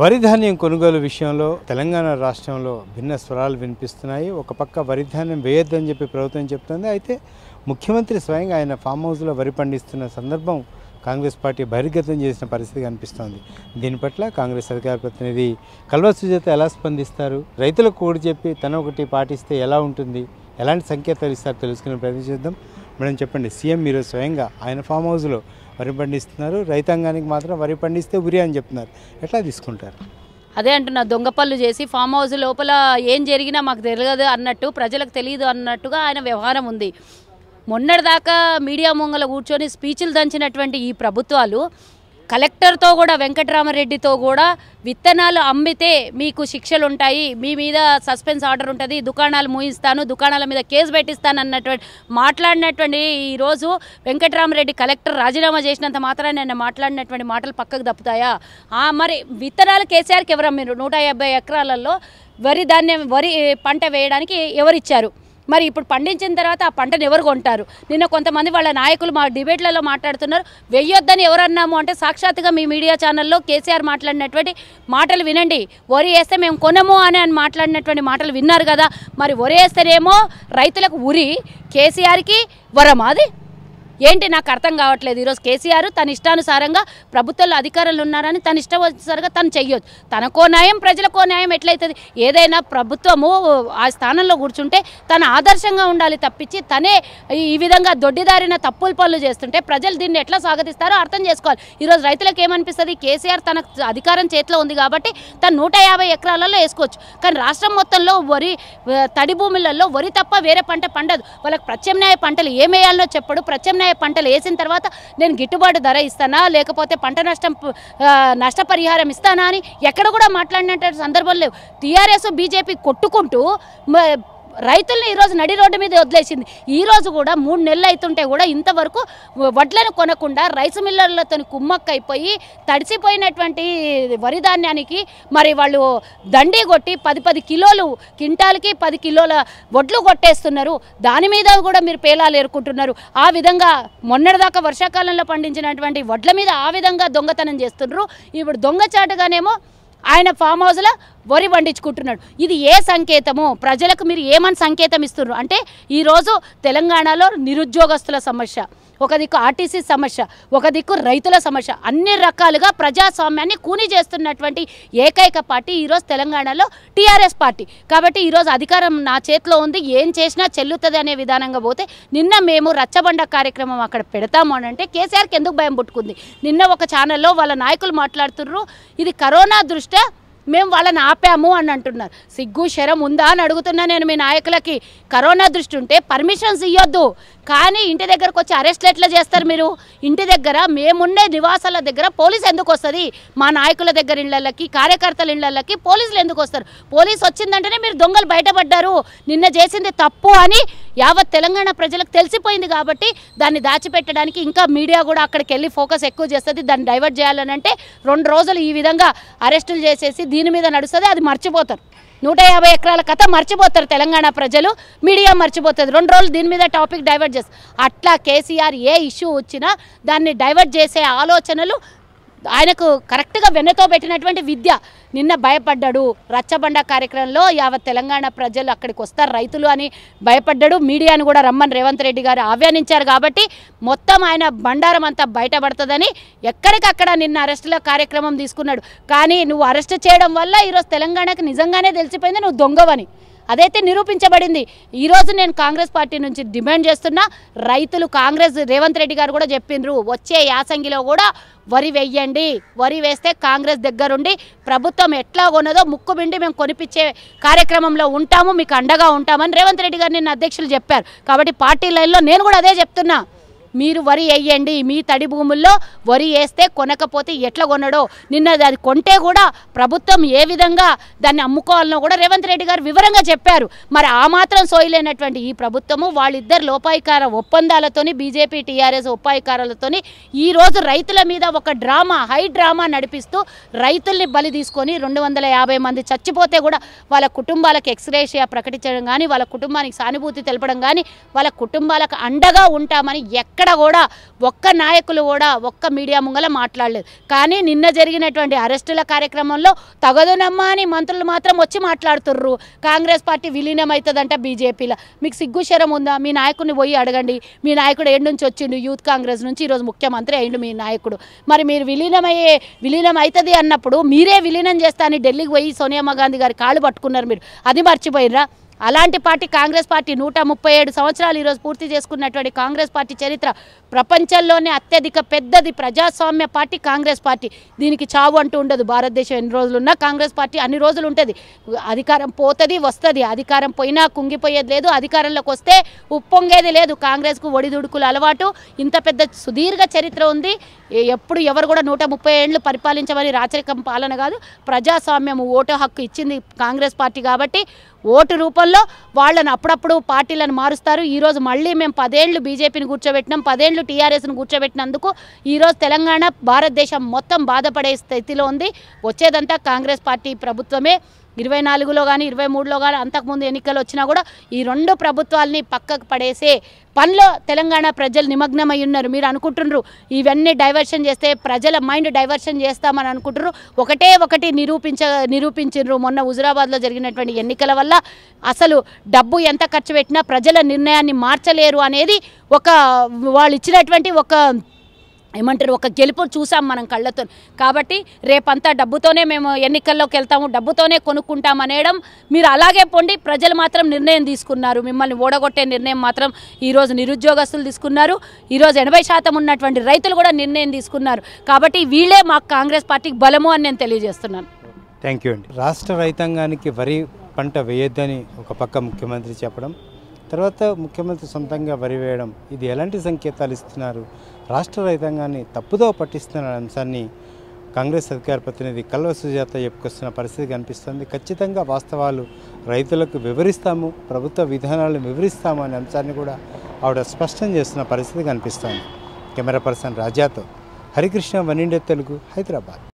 వరి ధాన్యం కొనుగోలు విషయంలో తెలంగాణ రాష్ట్రంలో భిన్న స్వరాలు వినిపిస్తున్నాయి ఒక పక్క వరి ధాన్యం వేయొద్దని చెప్పి ప్రభుత్వం చెప్తుంది అయితే ముఖ్యమంత్రి స్వయంగా ఆయన ఫామ్ హౌస్లో వరి పండిస్తున్న సందర్భం కాంగ్రెస్ పార్టీ బహిర్గతం చేసిన పరిస్థితి కనిపిస్తోంది దీని పట్ల కాంగ్రెస్ అధికార ప్రతినిధి కల్వ సుజాత ఎలా స్పందిస్తారు రైతులకు కూడి చెప్పి తన ఒకటి పాటిస్తే ఎలా ఉంటుంది ఎలాంటి సంకేతాలు ఇస్తారు తెలుసుకునే ప్రయత్నం చేద్దాం మేడం చెప్పండి సీఎం మీరు స్వయంగా ఆయన ఫామ్ హౌస్లో వరి పండిస్తున్నారు రైతాంగానికి మాత్రం వరి పండిస్తే ఉరి అని చెప్తున్నారు ఎట్లా తీసుకుంటారు అదే అంటున్నా దొంగ పనులు చేసి ఫామ్ హౌస్ లోపల ఏం జరిగినా మాకు తెలియదు అన్నట్టు ప్రజలకు తెలియదు అన్నట్టుగా ఆయన వ్యవహారం ఉంది మొన్నటిదాకా మీడియా ముంగల కూర్చొని స్పీచ్లు దంచినటువంటి ఈ ప్రభుత్వాలు కలెక్టర్తో కూడా వెంకటరామరెడ్డితో కూడా విత్తనాలు అమ్మితే మీకు శిక్షలు ఉంటాయి మీ మీద సస్పెన్స్ ఆర్డర్ ఉంటుంది దుకాణాలు మూయిస్తాను దుకాణాల మీద కేసు పెట్టిస్తాను అన్నటువంటి మాట్లాడినటువంటి ఈరోజు వెంకటరామరెడ్డి కలెక్టర్ రాజీనామా చేసినంత మాత్రాన్ని నేను మాట్లాడినటువంటి మాటలు పక్కకు తప్పుతాయా మరి విత్తనాలు కేసీఆర్కి ఎవరమ్మారు నూట ఎకరాలలో వరి ధాన్యం వరి పంట వేయడానికి ఎవరిచ్చారు మరి ఇప్పుడు పండించిన తర్వాత ఆ పంటను ఎవరు కొంటారు నిన్న కొంతమంది వాళ్ళ నాయకులు మా డిబేట్లలో మాట్లాడుతున్నారు వెయ్యొద్దని ఎవరన్నాము అంటే సాక్షాత్గా మీ మీడియా ఛానల్లో కేసీఆర్ మాట్లాడినటువంటి మాటలు వినండి వరి వేస్తే మేము కొనము అని అని మాట్లాడినటువంటి మాటలు విన్నారు కదా మరి వరి వేస్తేనేమో రైతులకు ఉరి కేసీఆర్కి వరం అది ఏంటి నాకు అర్థం కావట్లేదు ఈరోజు కేసీఆర్ తన ఇష్టానుసారంగా ప్రభుత్వంలో అధికారులు ఉన్నారని తన ఇష్టమనుసారంగా తను చెయ్యొచ్చు తనకో న్యాయం ప్రజలకో న్యాయం ఎట్లయితుంది ఏదైనా ప్రభుత్వము ఆ స్థానంలో కూర్చుంటే తన ఆదర్శంగా ఉండాలి తప్పించి తనే ఈ విధంగా దొడ్డిదారిన తప్పులు పనులు చేస్తుంటే ప్రజలు దీన్ని ఎట్లా స్వాగతిస్తారో అర్థం చేసుకోవాలి ఈరోజు రైతులకు ఏమనిపిస్తుంది కేసీఆర్ తన అధికారం చేతిలో ఉంది కాబట్టి తను నూట ఎకరాలలో వేసుకోవచ్చు కానీ రాష్ట్రం మొత్తంలో వరి తడి భూములలో వరి తప్ప వేరే పంట పండదు వాళ్ళకి ప్రత్యామ్నాయ పంటలు ఏమేయాలో చెప్పడు ప్రత్యామ్నాయ వ్యవసాయ పంటలు వేసిన తర్వాత నేను గిట్టుబాటు ధర ఇస్తానా లేకపోతే పంట నష్టం నష్టపరిహారం ఇస్తానా అని ఎక్కడ కూడా మాట్లాడినట్టు సందర్భం లేవు టీఆర్ఎస్ బీజేపీ కొట్టుకుంటూ రైతుల్ని ఈరోజు నడి రోడ్డు మీద వదిలేసింది ఈరోజు కూడా మూడు నెలలు అవుతుంటే కూడా ఇంతవరకు వడ్లను కొనకుండా రైస్ మిల్లర్లతో కుమ్మక్కైపోయి తడిసిపోయినటువంటి వరి ధాన్యానికి మరి వాళ్ళు దండి కొట్టి పది పది కిలోలు కింటాలకి పది కిలోల వడ్లు కొట్టేస్తున్నారు దాని మీద కూడా మీరు పేలాలు ఏరుకుంటున్నారు ఆ విధంగా మొన్నటిదాకా వర్షాకాలంలో పండించినటువంటి వడ్ల మీద ఆ విధంగా దొంగతనం చేస్తున్నారు ఇప్పుడు దొంగచాటుగానేమో ఆయన ఫామ్ హౌస్లో వరి పండించుకుంటున్నాడు ఇది ఏ సంకేతము ప్రజలకు మీరు ఏమని సంకేతం ఇస్తున్నారు అంటే ఈరోజు తెలంగాణలో నిరుద్యోగస్తుల సమస్య ఒక దిక్కు ఆర్టీసీ సమస్య ఒక దిక్కు రైతుల సమస్య అన్ని రకాలుగా ప్రజాస్వామ్యాన్ని కూని చేస్తున్నటువంటి ఏకైక పార్టీ ఈరోజు తెలంగాణలో టీఆర్ఎస్ పార్టీ కాబట్టి ఈరోజు అధికారం నా చేతిలో ఉంది ఏం చేసినా చెల్లుతుంది అనే విధానంగా పోతే నిన్న మేము రచ్చబండ కార్యక్రమం అక్కడ పెడతాము అని అంటే కేసీఆర్కి ఎందుకు భయం పుట్టుకుంది నిన్న ఒక ఛానల్లో వాళ్ళ నాయకులు మాట్లాడుతున్నారు ఇది కరోనా దృష్ట్యా మేము వాళ్ళని ఆపాము అని అంటున్నారు సిగ్గు శరం ఉందా అని అడుగుతున్నా నేను మీ నాయకులకి కరోనా దృష్టి ఉంటే పర్మిషన్స్ ఇవ్వద్దు కానీ ఇంటి దగ్గరకు వచ్చి అరెస్ట్లు ఎట్లా చేస్తారు మీరు ఇంటి దగ్గర మేమున్నే నివాసాల దగ్గర పోలీస్ ఎందుకు వస్తుంది మా నాయకుల దగ్గర ఇళ్ళకి కార్యకర్తల ఇళ్ళకి పోలీసులు ఎందుకు వస్తారు పోలీస్ వచ్చిందంటేనే మీరు దొంగలు బయటపడ్డారు నిన్న చేసింది తప్పు అని యావత్ తెలంగాణ ప్రజలకు తెలిసిపోయింది కాబట్టి దాన్ని దాచిపెట్టడానికి ఇంకా మీడియా కూడా అక్కడికి వెళ్ళి ఫోకస్ ఎక్కువ చేస్తుంది దాన్ని డైవర్ట్ చేయాలని అంటే రెండు రోజులు ఈ విధంగా అరెస్టులు చేసేసి దీని మీద నడుస్తుంది అది మర్చిపోతారు నూట యాభై ఎకరాల కథ మర్చిపోతారు తెలంగాణ ప్రజలు మీడియా మర్చిపోతుంది రెండు రోజులు దీని మీద టాపిక్ డైవర్ట్ చేస్తారు అట్లా కేసీఆర్ ఏ ఇష్యూ వచ్చినా దాన్ని డైవర్ట్ చేసే ఆలోచనలు ఆయనకు కరెక్ట్గా వెన్నతో పెట్టినటువంటి విద్య నిన్న భయపడ్డాడు రచ్చబండ కార్యక్రమంలో యావత్ తెలంగాణ ప్రజలు అక్కడికి వస్తారు రైతులు అని భయపడ్డాడు మీడియాను కూడా రమ్మని రేవంత్ రెడ్డి గారు ఆహ్వానించారు కాబట్టి మొత్తం ఆయన బండారం అంతా బయటపడుతుందని ఎక్కడికక్కడ నిన్న అరెస్టుల కార్యక్రమం తీసుకున్నాడు కానీ నువ్వు అరెస్ట్ చేయడం వల్ల ఈరోజు తెలంగాణకు నిజంగానే తెలిసిపోయింది నువ్వు దొంగవని అదైతే నిరూపించబడింది ఈరోజు నేను కాంగ్రెస్ పార్టీ నుంచి డిమాండ్ చేస్తున్నా రైతులు కాంగ్రెస్ రేవంత్ రెడ్డి గారు కూడా చెప్పిండ్రు వచ్చే యాసంగిలో కూడా వరి వెయ్యండి వరి వేస్తే కాంగ్రెస్ దగ్గరుండి ప్రభుత్వం ఎట్లా కొనదో పిండి మేము కొనిపించే కార్యక్రమంలో ఉంటాము మీకు అండగా ఉంటామని రేవంత్ రెడ్డి గారు నిన్న అధ్యక్షులు చెప్పారు కాబట్టి పార్టీ లైన్లో నేను కూడా అదే చెప్తున్నా మీరు వరి వేయండి మీ తడి భూముల్లో వరి వేస్తే కొనకపోతే ఎట్లా కొనడో నిన్న అది కొంటే కూడా ప్రభుత్వం ఏ విధంగా దాన్ని అమ్ముకోవాలనో కూడా రేవంత్ రెడ్డి గారు వివరంగా చెప్పారు మరి ఆ మాత్రం సోయలేనటువంటి ఈ ప్రభుత్వము వాళ్ళిద్దరు లోపాయికార ఒప్పందాలతోని బీజేపీ టీఆర్ఎస్ ఈ ఈరోజు రైతుల మీద ఒక డ్రామా హై డ్రామా నడిపిస్తూ రైతుల్ని బలి తీసుకొని రెండు వందల యాభై మంది చచ్చిపోతే కూడా వాళ్ళ కుటుంబాలకు ఎక్స్రేషియా ప్రకటించడం కానీ వాళ్ళ కుటుంబానికి సానుభూతి తెలపడం కానీ వాళ్ళ కుటుంబాలకు అండగా ఉంటామని ఎక్కడ ఎక్కడ కూడా ఒక్క నాయకులు కూడా ఒక్క మీడియా ముంగల మాట్లాడలేదు కానీ నిన్న జరిగినటువంటి అరెస్టుల కార్యక్రమంలో తగదునమ్మా అని మంత్రులు మాత్రం వచ్చి మాట్లాడుతుర్రు కాంగ్రెస్ పార్టీ విలీనం అవుతుందంట బీజేపీలో మీకు సిగ్గుశరం ఉందా మీ నాయకుడిని పోయి అడగండి మీ నాయకుడు ఏడు నుంచి వచ్చిండు యూత్ కాంగ్రెస్ నుంచి ఈరోజు ముఖ్యమంత్రి అయిండు మీ నాయకుడు మరి మీరు విలీనమయ్యే విలీనం అవుతుంది అన్నప్పుడు మీరే విలీనం చేస్తా అని ఢిల్లీకి పోయి సోనియా గాంధీ గారి కాళ్ళు పట్టుకున్నారు మీరు అది మర్చిపోయినరా అలాంటి పార్టీ కాంగ్రెస్ పార్టీ నూట ముప్పై ఏడు సంవత్సరాలు ఈరోజు పూర్తి చేసుకున్నటువంటి కాంగ్రెస్ పార్టీ చరిత్ర ప్రపంచంలోనే అత్యధిక పెద్దది ప్రజాస్వామ్య పార్టీ కాంగ్రెస్ పార్టీ దీనికి చావు అంటూ ఉండదు భారతదేశం ఎన్ని రోజులున్నా కాంగ్రెస్ పార్టీ అన్ని రోజులు ఉంటుంది అధికారం పోతుంది వస్తుంది అధికారం పోయినా కుంగిపోయేది లేదు అధికారంలోకి వస్తే ఉప్పొంగేది లేదు కాంగ్రెస్కు ఒడిదుడుకులు అలవాటు ఇంత పెద్ద సుదీర్ఘ చరిత్ర ఉంది ఎప్పుడు ఎవరు కూడా నూట ముప్పై ఏళ్ళు పరిపాలించమని రాచరికం పాలన కాదు ప్రజాస్వామ్యం ఓటు హక్కు ఇచ్చింది కాంగ్రెస్ పార్టీ కాబట్టి ఓటు రూపంలో వాళ్ళని అప్పుడప్పుడు పార్టీలను మారుస్తారు ఈరోజు మళ్ళీ మేము పదేళ్లు బీజేపీని కూర్చోబెట్టినాం పదేళ్లు టీఆర్ఎస్ను కూర్చోబెట్టినందుకు ఈరోజు తెలంగాణ భారతదేశం మొత్తం బాధపడే స్థితిలో ఉంది వచ్చేదంతా కాంగ్రెస్ పార్టీ ప్రభుత్వమే ఇరవై నాలుగులో కానీ ఇరవై మూడులో కానీ అంతకుముందు ఎన్నికలు వచ్చినా కూడా ఈ రెండు ప్రభుత్వాలని పక్కకు పడేసే పనిలో తెలంగాణ ప్రజలు నిమగ్నమై ఉన్నారు మీరు అనుకుంటున్నారు ఇవన్నీ డైవర్షన్ చేస్తే ప్రజల మైండ్ డైవర్షన్ చేస్తామని అనుకుంటున్నారు ఒకటే ఒకటి నిరూపించ నిరూపించారు మొన్న హుజురాబాద్లో జరిగినటువంటి ఎన్నికల వల్ల అసలు డబ్బు ఎంత ఖర్చు పెట్టినా ప్రజల నిర్ణయాన్ని మార్చలేరు అనేది ఒక వాళ్ళు ఇచ్చినటువంటి ఒక ఏమంటారు ఒక గెలుపు చూసాం మనం కళ్ళతో కాబట్టి రేపంతా డబ్బుతోనే మేము ఎన్నికల్లోకి వెళ్తాము డబ్బుతోనే కొనుక్కుంటాం అనేయడం మీరు అలాగే పొండి ప్రజలు మాత్రం నిర్ణయం తీసుకున్నారు మిమ్మల్ని ఓడగొట్టే నిర్ణయం మాత్రం ఈరోజు నిరుద్యోగస్తులు తీసుకున్నారు ఈరోజు ఎనభై శాతం ఉన్నటువంటి రైతులు కూడా నిర్ణయం తీసుకున్నారు కాబట్టి వీళ్ళే మాకు కాంగ్రెస్ పార్టీకి బలము అని నేను తెలియజేస్తున్నాను థ్యాంక్ యూ అండి రాష్ట్ర రైతాంగానికి వరి పంట వేయొద్దని ఒక పక్క ముఖ్యమంత్రి చెప్పడం తర్వాత ముఖ్యమంత్రి సొంతంగా వరి వేయడం ఇది ఎలాంటి సంకేతాలు ఇస్తున్నారు రాష్ట్ర రైతాంగాన్ని తప్పుదో పట్టిస్తున్న అంశాన్ని కాంగ్రెస్ అధికార ప్రతినిధి కల్వ సుజాత చెప్పుకొస్తున్న పరిస్థితి కనిపిస్తుంది ఖచ్చితంగా వాస్తవాలు రైతులకు వివరిస్తాము ప్రభుత్వ విధానాలను వివరిస్తాము అనే అంశాన్ని కూడా ఆవిడ స్పష్టం చేస్తున్న పరిస్థితి కనిపిస్తోంది కెమెరా పర్సన్ రాజాతో హరికృష్ణ వన్ ఇండియా తెలుగు హైదరాబాద్